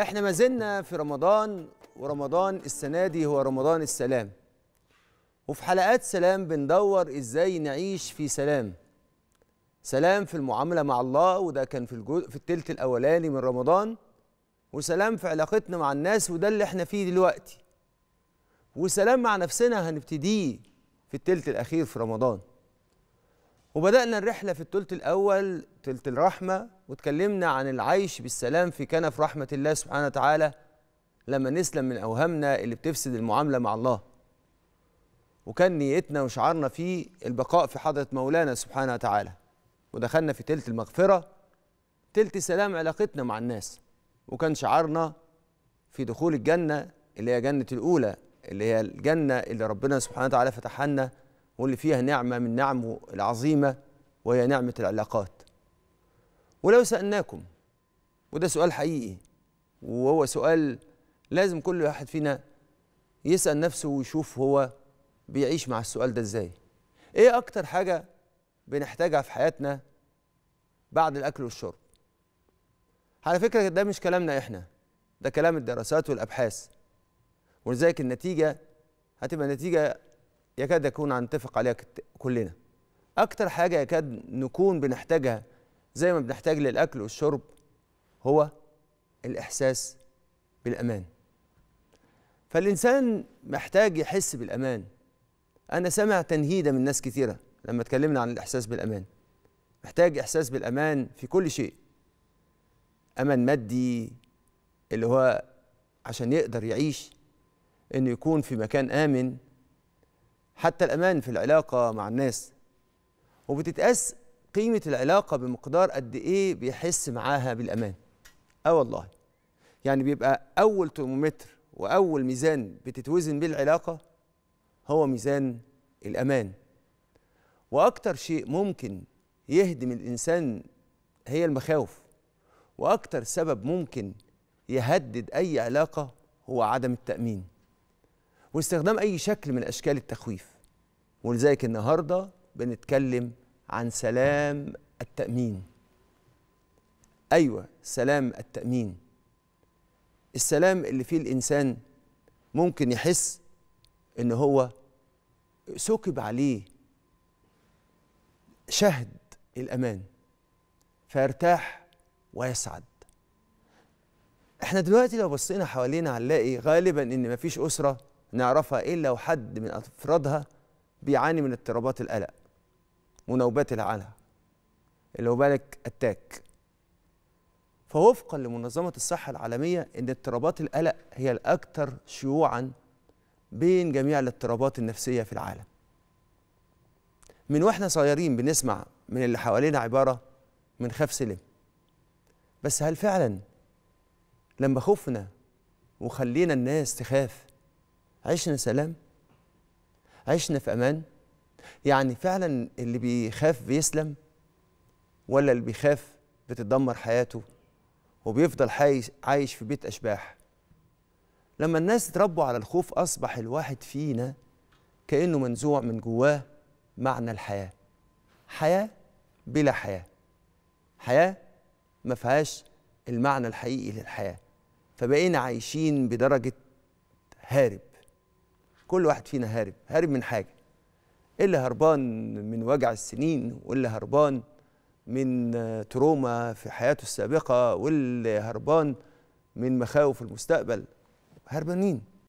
احنا ما زلنا في رمضان ورمضان السنه دي هو رمضان السلام وفي حلقات سلام بندور ازاي نعيش في سلام سلام في المعامله مع الله وده كان في الجزء في الثلث الاولاني من رمضان وسلام في علاقتنا مع الناس وده اللي احنا فيه دلوقتي وسلام مع نفسنا هنبتديه في الثلث الاخير في رمضان وبدأنا الرحلة في التلت الأول تلت الرحمة وتكلمنا عن العيش بالسلام في كنف رحمة الله سبحانه وتعالى لما نسلم من أوهامنا اللي بتفسد المعاملة مع الله وكان نيتنا وشعرنا فيه البقاء في حضرة مولانا سبحانه وتعالى ودخلنا في تلت المغفرة تلت سلام علاقتنا مع الناس وكان شعرنا في دخول الجنة اللي هي جنة الأولى اللي هي الجنة اللي ربنا سبحانه وتعالى فتحها لنا واللي فيها نعمة من نعمه العظيمة وهي نعمة العلاقات ولو سألناكم وده سؤال حقيقي وهو سؤال لازم كل واحد فينا يسأل نفسه ويشوف هو بيعيش مع السؤال ده ازاي ايه اكتر حاجة بنحتاجها في حياتنا بعد الاكل والشرب على فكرة ده مش كلامنا احنا ده كلام الدراسات والابحاث ولذلك النتيجة هتبقى نتيجة يكاد يكون هنتفق عليها كلنا اكتر حاجه يكاد نكون بنحتاجها زي ما بنحتاج للاكل والشرب هو الاحساس بالامان فالانسان محتاج يحس بالامان انا سامع تنهيده من ناس كثيره لما اتكلمنا عن الاحساس بالامان محتاج احساس بالامان في كل شيء امان مادي اللي هو عشان يقدر يعيش انه يكون في مكان امن حتى الأمان في العلاقة مع الناس وبتتقاس قيمة العلاقة بمقدار قد إيه بيحس معاها بالأمان آه والله يعني بيبقى أول ترمومتر وأول ميزان بتتوزن بيه العلاقة هو ميزان الأمان وأكتر شيء ممكن يهدم الإنسان هي المخاوف وأكتر سبب ممكن يهدد أي علاقة هو عدم التأمين واستخدام أي شكل من أشكال التخويف ولذلك النهاردة بنتكلم عن سلام التأمين أيوة سلام التأمين السلام اللي فيه الإنسان ممكن يحس إن هو سكب عليه شهد الأمان فيرتاح ويسعد احنا دلوقتي لو بصينا حوالينا هنلاقي غالبا ان مفيش اسره نعرفها إلا إيه وحد من أفرادها بيعاني من اضطرابات القلق ونوبات العلا اللي هو بالك أتاك فوفقا لمنظمة الصحة العالمية إن اضطرابات القلق هي الأكثر شيوعا بين جميع الاضطرابات النفسية في العالم من واحنا صغيرين بنسمع من اللي حوالينا عبارة من خاف سلم بس هل فعلا لما خوفنا وخلينا الناس تخاف عشنا سلام عشنا في امان يعني فعلا اللي بيخاف بيسلم ولا اللي بيخاف بتدمر حياته وبيفضل عايش في بيت اشباح لما الناس اتربوا على الخوف اصبح الواحد فينا كانه منزوع من جواه معنى الحياه حياه بلا حياه حياه ما فيهاش المعنى الحقيقي للحياه فبقينا عايشين بدرجه هارب كل واحد فينا هارب هارب من حاجه إيه اللي هربان من وجع السنين واللي هربان من تروما في حياته السابقه واللي هربان من مخاوف المستقبل هربانين